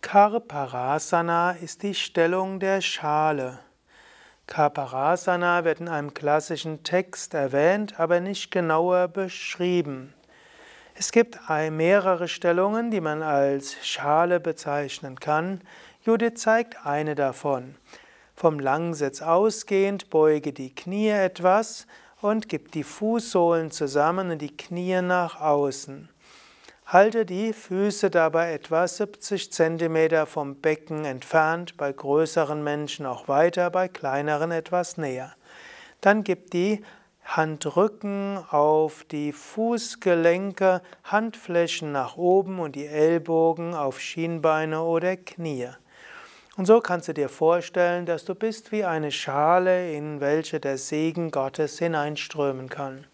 Karparasana ist die Stellung der Schale. Karparasana wird in einem klassischen Text erwähnt, aber nicht genauer beschrieben. Es gibt mehrere Stellungen, die man als Schale bezeichnen kann. Judith zeigt eine davon. Vom Langsitz ausgehend beuge die Knie etwas und gib die Fußsohlen zusammen und die Knie nach außen. Halte die Füße dabei etwa 70 cm vom Becken entfernt, bei größeren Menschen auch weiter, bei kleineren etwas näher. Dann gib die Handrücken auf die Fußgelenke, Handflächen nach oben und die Ellbogen auf Schienbeine oder Knie. Und so kannst du dir vorstellen, dass du bist wie eine Schale, in welche der Segen Gottes hineinströmen kann.